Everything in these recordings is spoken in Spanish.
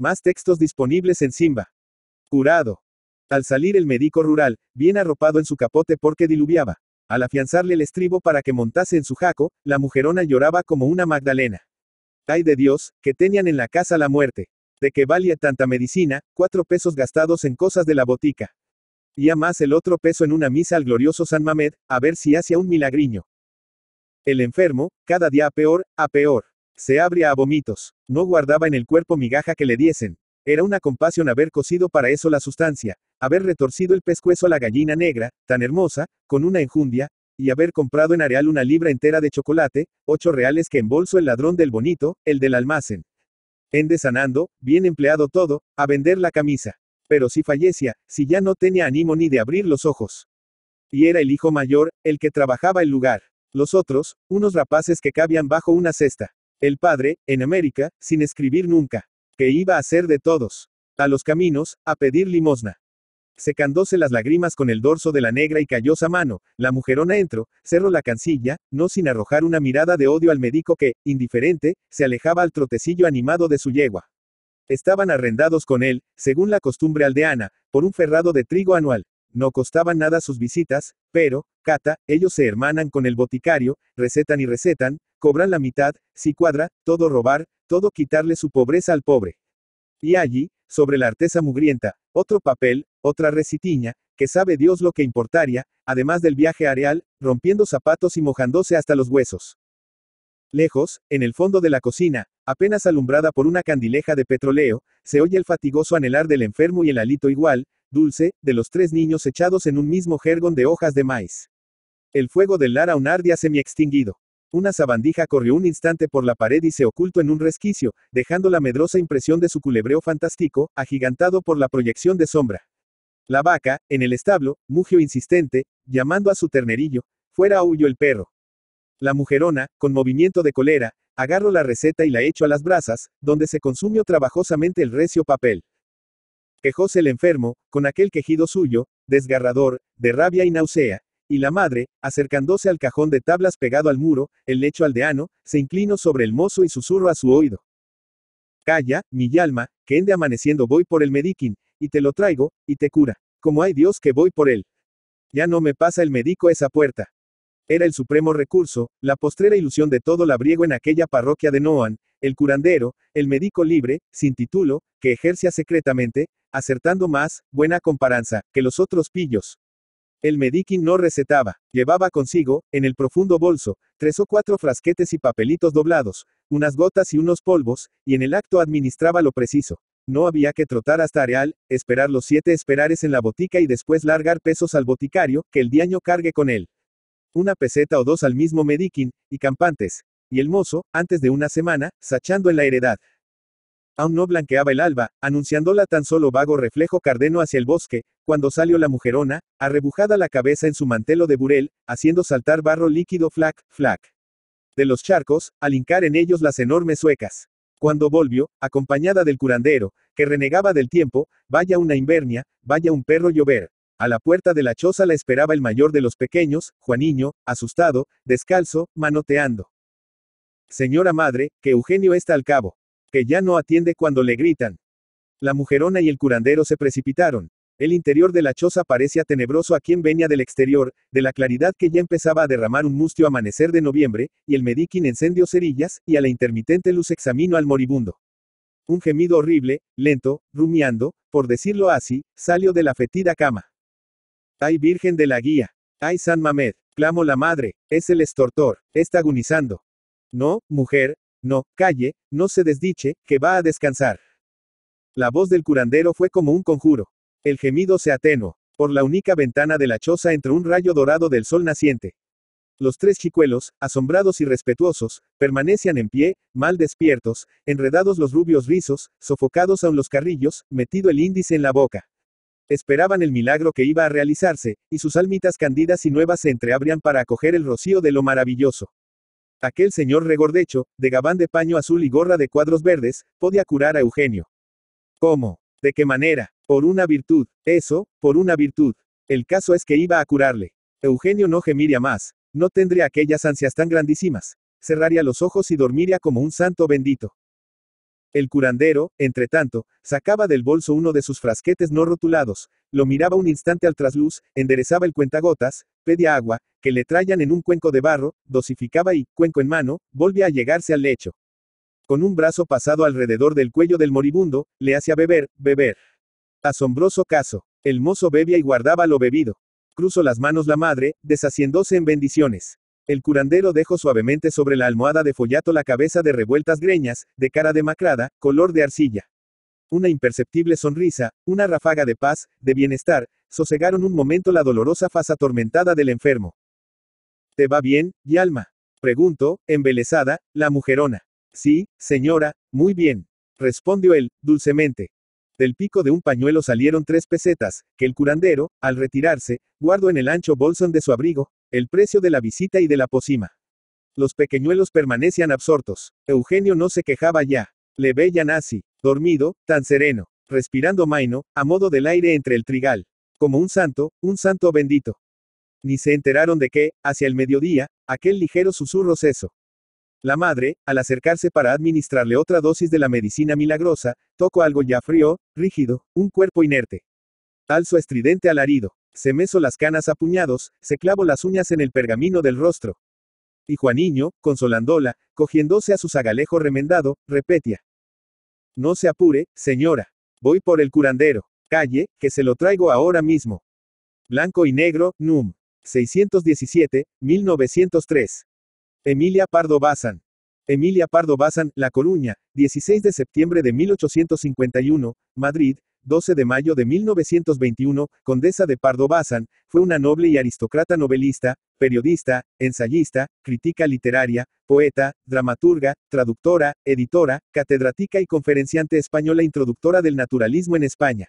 Más textos disponibles en Simba. Curado. Al salir el médico rural, bien arropado en su capote porque diluviaba. Al afianzarle el estribo para que montase en su jaco, la mujerona lloraba como una Magdalena. Ay de Dios, que tenían en la casa la muerte. De que valía tanta medicina, cuatro pesos gastados en cosas de la botica. Y a más el otro peso en una misa al glorioso San Mamed, a ver si hacía un milagriño. El enfermo, cada día a peor, a peor. Se abría a vomitos. No guardaba en el cuerpo migaja que le diesen. Era una compasión haber cocido para eso la sustancia, haber retorcido el pescuezo a la gallina negra, tan hermosa, con una enjundia, y haber comprado en Areal una libra entera de chocolate, ocho reales que embolso el ladrón del bonito, el del almacén. En desanando, bien empleado todo, a vender la camisa. Pero si fallecía, si ya no tenía ánimo ni de abrir los ojos. Y era el hijo mayor, el que trabajaba el lugar. Los otros, unos rapaces que cabían bajo una cesta. El padre, en América, sin escribir nunca. Que iba a ser de todos. A los caminos, a pedir limosna. Secándose las lágrimas con el dorso de la negra y callosa mano, la mujerona entró, cerró la cancilla, no sin arrojar una mirada de odio al médico que, indiferente, se alejaba al trotecillo animado de su yegua. Estaban arrendados con él, según la costumbre aldeana, por un ferrado de trigo anual. No costaban nada sus visitas, pero, Cata, ellos se hermanan con el boticario, recetan y recetan, cobran la mitad, si cuadra, todo robar, todo quitarle su pobreza al pobre. Y allí, sobre la artesa mugrienta, otro papel, otra recitiña, que sabe Dios lo que importaría, además del viaje areal, rompiendo zapatos y mojándose hasta los huesos. Lejos, en el fondo de la cocina, apenas alumbrada por una candileja de petróleo, se oye el fatigoso anhelar del enfermo y el alito igual, dulce, de los tres niños echados en un mismo jergón de hojas de maíz. El fuego del Lara un ardía semi extinguido. Una sabandija corrió un instante por la pared y se ocultó en un resquicio, dejando la medrosa impresión de su culebreo fantástico, agigantado por la proyección de sombra. La vaca, en el establo, mugió insistente, llamando a su ternerillo, fuera huyo el perro. La mujerona, con movimiento de cólera, agarró la receta y la echó a las brasas, donde se consumió trabajosamente el recio papel. Quejóse el enfermo, con aquel quejido suyo, desgarrador, de rabia y náusea, y la madre, acercándose al cajón de tablas pegado al muro, el lecho aldeano, se inclinó sobre el mozo y susurró a su oído. Calla, mi alma, que ende amaneciendo voy por el mediquín, y te lo traigo, y te cura. Como hay Dios que voy por él. Ya no me pasa el médico esa puerta. Era el supremo recurso, la postrera ilusión de todo labriego en aquella parroquia de Noan, el curandero, el médico libre, sin título, que ejercía secretamente, acertando más, buena comparanza, que los otros pillos. El Medikin no recetaba, llevaba consigo, en el profundo bolso, tres o cuatro frasquetes y papelitos doblados, unas gotas y unos polvos, y en el acto administraba lo preciso. No había que trotar hasta Areal, esperar los siete esperares en la botica y después largar pesos al boticario, que el diaño cargue con él. Una peseta o dos al mismo Medikin, y campantes. Y el mozo, antes de una semana, sachando en la heredad, Aún no blanqueaba el alba, anunciándola tan solo vago reflejo cardeno hacia el bosque, cuando salió la mujerona, arrebujada la cabeza en su mantelo de burel, haciendo saltar barro líquido flac, flac. De los charcos, al hincar en ellos las enormes suecas. Cuando volvió, acompañada del curandero, que renegaba del tiempo, vaya una invernia, vaya un perro llover. A la puerta de la choza la esperaba el mayor de los pequeños, Juaniño, asustado, descalzo, manoteando. Señora madre, que Eugenio está al cabo que ya no atiende cuando le gritan. La mujerona y el curandero se precipitaron. El interior de la choza parecía tenebroso a quien venía del exterior, de la claridad que ya empezaba a derramar un mustio amanecer de noviembre, y el mediquín encendió cerillas, y a la intermitente luz examinó al moribundo. Un gemido horrible, lento, rumiando, por decirlo así, salió de la fetida cama. ¡Ay Virgen de la Guía! ¡Ay San Mamed! clamó la madre, es el estortor, está agonizando. No, mujer, no, calle, no se desdiche, que va a descansar. La voz del curandero fue como un conjuro. El gemido se atenuó. Por la única ventana de la choza entró un rayo dorado del sol naciente. Los tres chicuelos, asombrados y respetuosos, permanecían en pie, mal despiertos, enredados los rubios rizos, sofocados aún los carrillos, metido el índice en la boca. Esperaban el milagro que iba a realizarse, y sus almitas candidas y nuevas se entreabrían para acoger el rocío de lo maravilloso. Aquel señor regordecho, de gabán de paño azul y gorra de cuadros verdes, podía curar a Eugenio. ¿Cómo? ¿De qué manera? Por una virtud. Eso, por una virtud. El caso es que iba a curarle. Eugenio no gemiría más. No tendría aquellas ansias tan grandísimas. Cerraría los ojos y dormiría como un santo bendito. El curandero, entre tanto, sacaba del bolso uno de sus frasquetes no rotulados, lo miraba un instante al trasluz, enderezaba el cuentagotas, pedía agua, que le traían en un cuenco de barro, dosificaba y, cuenco en mano, volvía a llegarse al lecho. Con un brazo pasado alrededor del cuello del moribundo, le hacía beber, beber. Asombroso caso. El mozo bebía y guardaba lo bebido. Cruzó las manos la madre, deshaciéndose en bendiciones. El curandero dejó suavemente sobre la almohada de follato la cabeza de revueltas greñas, de cara demacrada, color de arcilla. Una imperceptible sonrisa, una ráfaga de paz, de bienestar, sosegaron un momento la dolorosa faz atormentada del enfermo. ¿Te va bien, Yalma? Preguntó, embelesada, la mujerona. Sí, señora, muy bien. Respondió él, dulcemente. Del pico de un pañuelo salieron tres pesetas, que el curandero, al retirarse, guardó en el ancho bolsón de su abrigo, el precio de la visita y de la pocima. Los pequeñuelos permanecían absortos. Eugenio no se quejaba ya. Le veía así, dormido, tan sereno, respirando maino, a modo del aire entre el trigal. Como un santo, un santo bendito. Ni se enteraron de que, hacia el mediodía, aquel ligero susurro cesó. La madre, al acercarse para administrarle otra dosis de la medicina milagrosa, tocó algo ya frío, rígido, un cuerpo inerte. Alzo estridente alarido. Se meso las canas a puñados, se clavó las uñas en el pergamino del rostro. Y Juaniño, consolándola, cogiéndose a su zagalejo remendado, repetía. No se apure, señora. Voy por el curandero. Calle, que se lo traigo ahora mismo. Blanco y negro, NUM. 617, 1903. Emilia Pardo Bazán. Emilia Pardo Bazán, La Coruña, 16 de septiembre de 1851, Madrid, 12 de mayo de 1921, condesa de Pardo Bazán, fue una noble y aristócrata novelista, periodista, ensayista, crítica literaria, poeta, dramaturga, traductora, editora, catedrática y conferenciante española introductora del naturalismo en España.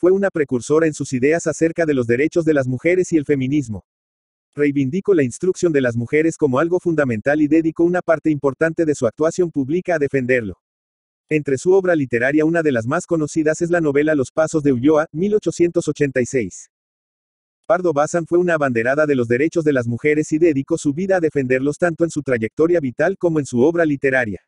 Fue una precursora en sus ideas acerca de los derechos de las mujeres y el feminismo. Reivindicó la instrucción de las mujeres como algo fundamental y dedicó una parte importante de su actuación pública a defenderlo. Entre su obra literaria una de las más conocidas es la novela Los Pasos de Ulloa, 1886. Pardo Bazán fue una abanderada de los derechos de las mujeres y dedicó su vida a defenderlos tanto en su trayectoria vital como en su obra literaria.